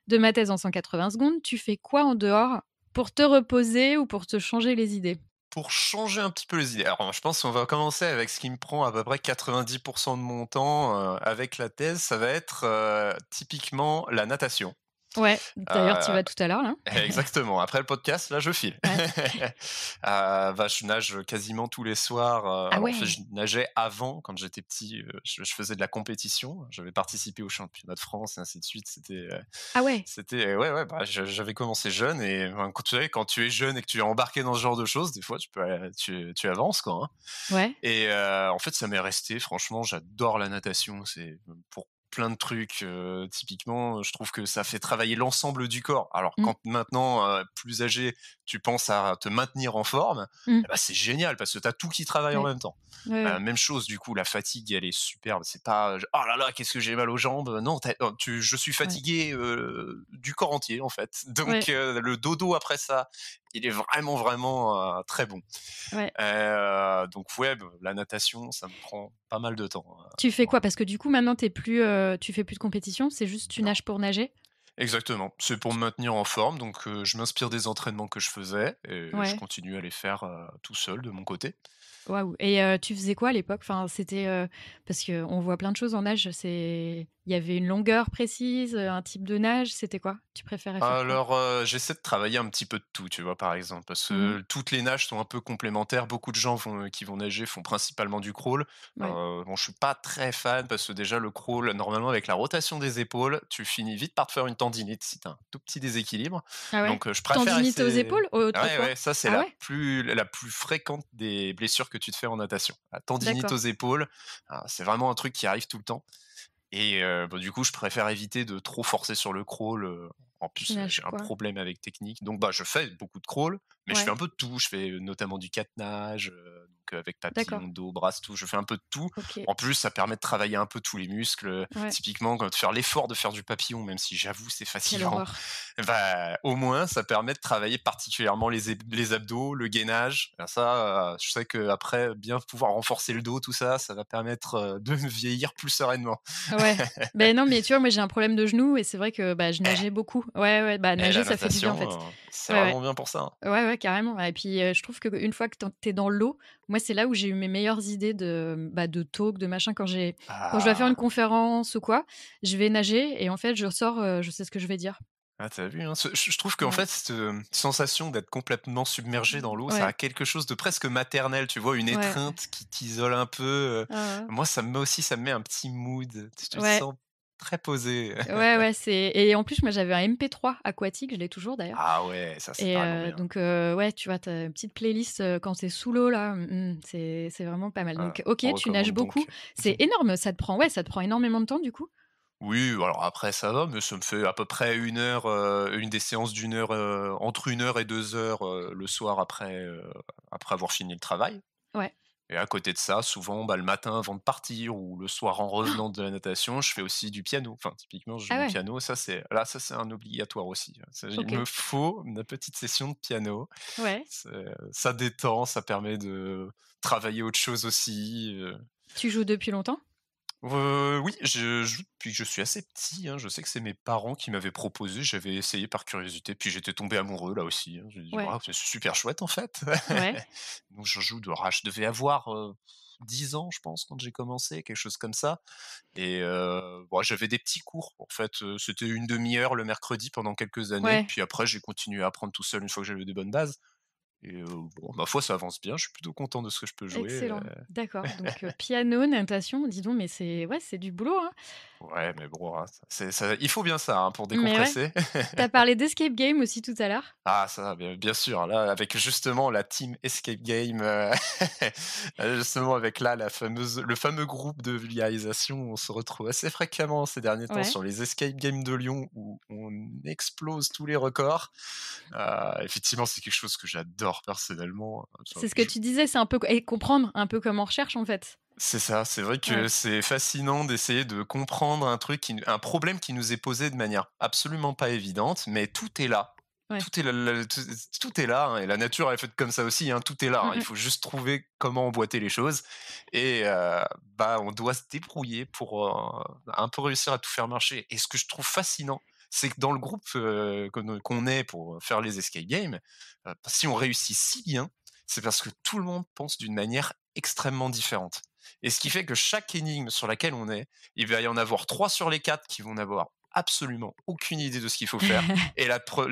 de ma thèse en 180 secondes. Tu fais quoi en dehors pour te reposer ou pour te changer les idées pour changer un petit peu les idées. Alors, je pense qu'on va commencer avec ce qui me prend à peu près 90% de mon temps euh, avec la thèse. Ça va être euh, typiquement la natation. Ouais, d'ailleurs, tu vas euh, tout à l'heure, là. Exactement. Après le podcast, là, je file. Euh, bah, je nage quasiment tous les soirs. Euh, ah je nageais avant, quand j'étais petit, je, faisais de la compétition. J'avais participé au championnat de France et ainsi de suite. C'était. ah ouais C'était. ouais, ouais, bah, j'avais commencé jeune et quand, tu sais, quand tu es jeune et que tu es embarqué dans ce genre de choses, des fois, tu, peux, tu, avances, quoi. Hein. Ouais. Et en fait, ça m'est resté. Franchement, j'adore la natation. C'est pour plein de trucs. typiquement, je trouve que ça fait travailler l'ensemble du corps. Alors mmh. quand maintenant, plus âgé, tu penses à te maintenir en forme, mmh. eh bah, c'est génial parce que tu as tout qui travaille en même temps. Bah, même chose, du coup, la fatigue, elle est superbe. C'est pas, oh là là, qu'est-ce que j'ai mal aux jambes. Non, oh, tu, je suis fatigué du corps entier, en fait. Donc le dodo après ça il est vraiment vraiment euh, très bon. Euh, donc web, bah, la natation, ça me prend pas mal de temps. Hein, tu fais quoi Parce que du coup maintenant t'es plus, euh, tu fais plus de compétition, c'est juste tu nages pour nager. Exactement, c'est pour me maintenir en forme, donc je m'inspire des entraînements que je faisais et je continue à les faire tout seul de mon côté. Waouh Et tu faisais quoi à l'époque Enfin, c'était parce que on voit plein de choses en nage, c'est il y avait une longueur précise, euh, un type de nage, c'était quoi Tu préférais faire Alors, euh, j'essaie de travailler un petit peu de tout, tu vois, par exemple, parce mmh que toutes les nages sont un peu complémentaires. Beaucoup de gens euh, qui vont nager font principalement du crawl. bon, je suis pas très fan parce que déjà le crawl, normalement avec la rotation des épaules, tu finis vite par te faire une tendinite c'est un tout petit déséquilibre. Ah Donc, je préfère tendinite aux épaules. Oui, ouais, ça c'est ah la plus la plus fréquente des blessures que tu te fais en natation. La tendinite aux épaules, ah, c'est vraiment un truc qui arrive tout le temps. Et euh, bah, du coup, je préfère éviter de trop forcer sur le crawl. Euh, en plus, euh, j'ai un problème avec technique. Donc, bah, je fais beaucoup de crawl, mais je fais un peu de tout. Je fais notamment du catenage. Euh, avec avec papillon, dos, bras, tout. Je fais un peu de tout. En plus, ça permet de travailler un peu tous les muscles. Typiquement, quand faire l'effort de faire du papillon, même si j'avoue c'est facile. Bah, au moins ça permet de travailler particulièrement les, les abdos, le gainage. ça, je sais que après, bien pouvoir renforcer le dos, tout ça, ça va permettre euh, de vieillir plus sereinement. Ouais. ben non, mais tu vois, moi j'ai un problème de genou et c'est vrai que bah, je eh. nageais beaucoup. Ouais, ouais, bah eh, nager ça fait du bien en fait. Euh, c'est vraiment bien pour ça. Hein. Ouais, ouais, carrément. Et puis je trouve qu'une fois que tu es dans l'eau, moi c'est là où j'ai eu mes meilleures idées de, bah, de talk, de machin. Quand, j'ai, quand je dois faire une ah. conférence ou quoi, je vais nager et en fait, je ressors, euh, je sais ce que je vais dire. Ah, t'as vu, hein, je trouve qu'en fait, cette euh, sensation d'être complètement submergé dans l'eau, ça a quelque chose de presque maternel, tu vois, une étreinte qui t'isole un peu. Euh. Moi, ça me met aussi, ça me met un petit mood. Tu te sens très posé. ouais, ouais, c'est. Et en plus, moi, j'avais un MP3 aquatique, je l'ai toujours d'ailleurs. Ah ouais, ça c'est Et euh, donc, euh, ouais, tu vois, as petite playlist euh, quand c'est sous l'eau là, mm, mm, c'est, vraiment pas mal. Ah, donc, ok, tu nages beaucoup, c'est énorme, ça te prend, ouais, ça te prend énormément de temps du coup. Oui, alors après ça va, mais ça me fait à peu près une heure, une des séances d'une heure, entre une heure et deux heures le soir après, après avoir fini le travail. Ouais. Et à côté de ça, souvent, bah, le matin avant de partir ou le soir en ah! revenant de la natation, je fais aussi du piano. Enfin, typiquement, je joue ah du piano. Ça, c'est là, ça c'est un obligatoire aussi. Hein. Il me faut une petite session de piano. Ouais. Ça détend, ça permet de travailler autre chose aussi. Tu joues depuis longtemps oui, je, depuis puis je suis assez petit. Hein, je sais que c'est mes parents qui m'avaient proposé. J'avais essayé par curiosité, puis j'étais tombé amoureux là aussi. Hein. c'est super chouette en fait. Donc je joue de rage. Je devais avoir 10 ans, je pense, quand j'ai commencé, quelque chose comme ça. Et j'avais des petits cours. En fait, c'était une demi-heure le mercredi pendant quelques années. Puis après, j'ai continué à apprendre tout seul une fois que j'avais des bonnes bases. Et euh, bon, ma foi, ça avance bien. Je suis plutôt content de ce que je peux jouer. Excellent. Euh. D'accord. Donc euh, piano, natation, dis donc, mais c'est ouais, c'est du boulot. Hein. Ouais, mais bon, hein, il faut bien ça hein, pour décompresser. T'as parlé d'escape game aussi tout à l'heure. Ah, ça, bien, bien, sûr. Hein, là, avec justement la team escape game, euh, euh, justement avec là la fameuse, le fameux groupe de vulgarisation, on se retrouve assez fréquemment ces derniers temps sur les escape games de Lyon où on explose tous les records. Euh, effectivement, c'est quelque chose que j'adore personnellement. C'est ce que tu disais, c'est un peu comprendre un peu comment on recherche en fait. C'est ça, c'est vrai que c'est fascinant d'essayer de comprendre un truc, un problème qui nous est posé de manière absolument pas évidente, mais tout est là. Tout, est là, tout, est là, hein, et la nature est faite comme ça aussi. Hein, tout est là, hein. il mmh faut juste trouver comment emboîter les choses, et euh, bah on doit se débrouiller pour euh, un peu réussir à tout faire marcher. Et ce que je trouve fascinant, c'est que dans le groupe euh, qu'on est pour faire les escape games, si on réussit si bien, c'est parce que tout le monde pense d'une manière extrêmement différente. Et ce qui fait que chaque énigme sur laquelle on est, il va y en avoir trois sur les quatre qui vont n'avoir absolument aucune idée de ce qu'il faut faire. et la, pour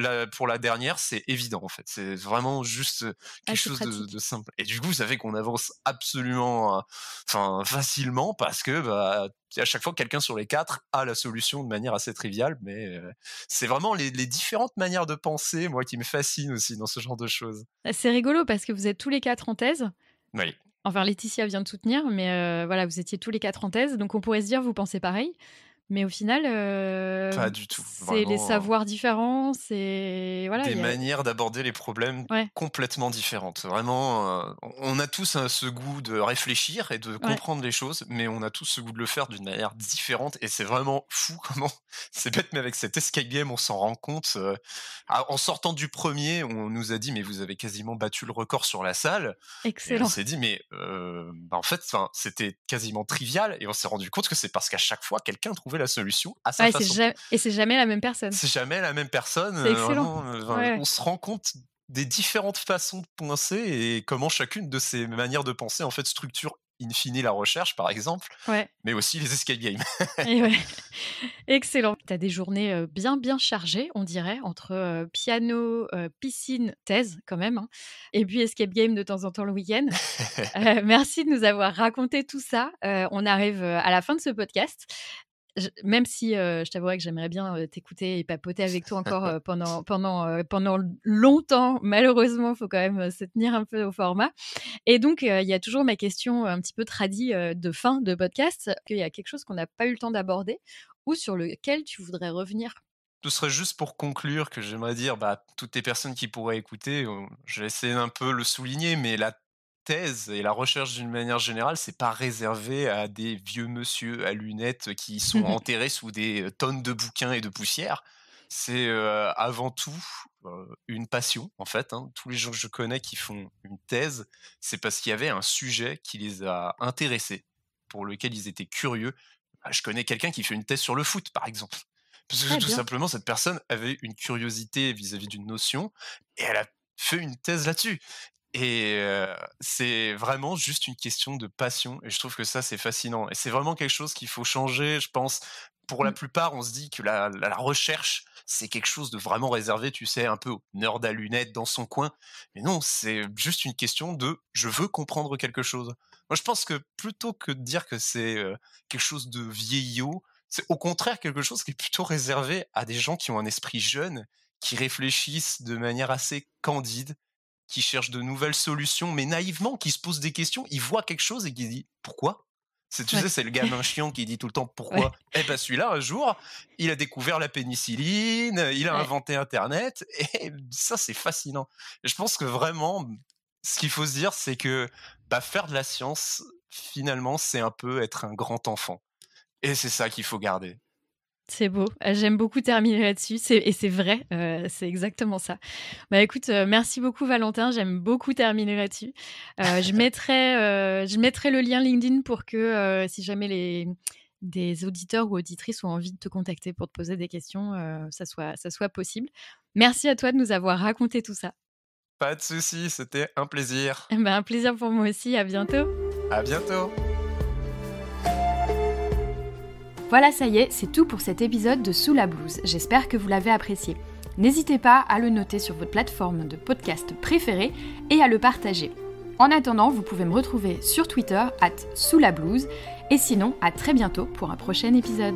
la dernière, c'est évident en fait. C'est vraiment juste euh, ah, quelque chose de, simple. Et du coup, ça fait qu'on avance absolument, euh, facilement, parce que bah, à chaque fois, quelqu'un sur les quatre a la solution de manière assez triviale. Mais euh, c'est vraiment les, différentes manières de penser, moi, qui me fascinent aussi dans ce genre de choses. Ah, c'est rigolo parce que vous êtes tous les quatre en thèse. Oui. Enfin, Laetitia vient de soutenir, mais euh, voilà, vous étiez tous les quatre en thèse, donc on pourrait se dire, vous pensez pareil. Mais au final, euh, pas du tout. C'est les hein. savoirs différents, c'est voilà. Des manières d'aborder les problèmes complètement différentes. Vraiment, euh, on a tous hein, ce goût de réfléchir et de comprendre les choses, mais on a tous ce goût de le faire d'une manière différente. Et c'est vraiment fou comment c'est bête, mais avec cet escape game, on s'en rend compte. Euh. Ah, en sortant du premier, on nous a dit mais vous avez quasiment battu le record sur la salle. Excellent. on s'est dit mais bah, en fait, c'était quasiment trivial et on s'est rendu compte que c'est parce qu'à chaque fois, quelqu'un trouvait la solution à sa façon. Et c'est jamais la même personne. C'est jamais la même personne. Euh, euh, on se rend compte des différentes façons de penser et comment chacune de ces manières de penser en fait structure infinie la recherche, par exemple, mais aussi les escape games. et ouais. Excellent. Tu as des journées euh, bien, bien chargées, on dirait, entre piano, piscine, thèse, quand même, hein, et puis escape game de temps en temps le week-end. merci de nous avoir raconté tout ça. on arrive à la fin de ce podcast même si euh, je t'avouerais que j'aimerais bien euh, t'écouter et papoter avec toi encore euh, pendant, pendant, pendant longtemps, malheureusement, il faut quand même se tenir un peu au format. Et donc, il y a toujours ma question un petit peu tradie de fin de podcast, qu'il y a quelque chose qu'on n'a pas eu le temps d'aborder ou sur lequel tu voudrais revenir ce serait juste pour conclure que j'aimerais dire bah, toutes les personnes qui pourraient écouter, j'essaie un peu le souligner, mais la thèse et la recherche d'une manière générale, c'est pas réservé à des vieux monsieur à lunettes qui sont enterrés sous des euh, tonnes de bouquins et de poussière. C'est euh, avant tout euh, une passion, en fait. Hein. Tous les gens que je connais qui font une thèse, c'est parce qu'il y avait un sujet qui les a intéressés, pour lequel ils étaient curieux. Bah, je connais quelqu'un qui fait une thèse sur le foot, par exemple. Parce que tout simplement, cette personne avait une curiosité vis-à-vis d'une notion et elle a fait une thèse là-dessus. Et c'est vraiment juste une question de passion. Et je trouve que ça, c'est fascinant. Et c'est vraiment quelque chose qu'il faut changer, je pense. Pour la mmh. plupart, on se dit que la, recherche, c'est quelque chose de vraiment réservé, tu sais, un peu au nerd à lunettes dans son coin. Mais non, c'est juste une question de je veux comprendre quelque chose. Moi, je pense que plutôt que de dire que c'est quelque chose de vieillot, c'est au contraire quelque chose qui est plutôt réservé à des gens qui ont un esprit jeune, qui réfléchissent de manière assez candide qui cherche de nouvelles solutions, mais naïvement, qui se pose des questions, il voit quelque chose et qui dit pourquoi tu sais, c'est le gamin chiant qui dit tout le temps pourquoi. Eh ben celui-là, un jour, il a découvert la pénicilline, il a inventé Internet, et ça, c'est fascinant. je pense que vraiment, ce qu'il faut se dire, c'est que bah, faire de la science, finalement, c'est un peu être un grand enfant. Et c'est ça qu'il faut garder. C'est beau. Euh, j'aime beaucoup terminer là-dessus. Et c'est vrai, euh, c'est exactement ça. Bah écoute, euh, merci beaucoup Valentin. J'aime beaucoup terminer là-dessus. je, mettrai, je mettrai le lien LinkedIn pour que si jamais des auditeurs ou auditrices ont envie de te contacter pour te poser des questions, ça, soit, possible. Merci à toi de nous avoir raconté tout ça. Pas de souci, c'était un plaisir. Eh ben, un plaisir pour moi aussi. À bientôt. À bientôt. Voilà, ça y est, c'est tout pour cet épisode de Sous la blouse. J'espère que vous l'avez apprécié. N'hésitez pas à le noter sur votre plateforme de podcast préférée et à le partager. En attendant, vous pouvez me retrouver sur Twitter, at sous la blouse, et sinon, à très bientôt pour un prochain épisode.